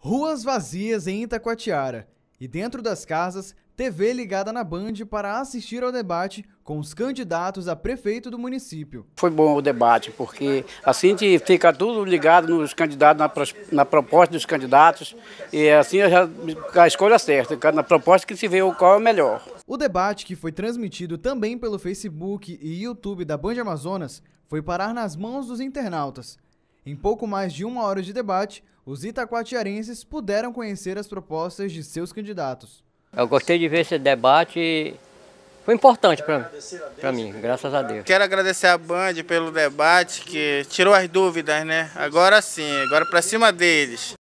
Ruas vazias em Itacoatiara e dentro das casas, TV ligada na Band para assistir ao debate com os candidatos a prefeito do município. Foi bom o debate, porque assim a gente fica tudo ligado nos candidatos, na, na proposta dos candidatos, e assim já, a escolha é certa, na proposta que se vê qual é o melhor. O debate, que foi transmitido também pelo Facebook e YouTube da Band Amazonas, foi parar nas mãos dos internautas em pouco mais de uma hora de debate, os itacoatiarenses puderam conhecer as propostas de seus candidatos. Eu gostei de ver esse debate foi importante para mim, graças a Deus. Quero agradecer a Band pelo debate que tirou as dúvidas, né? Agora sim, agora para cima deles.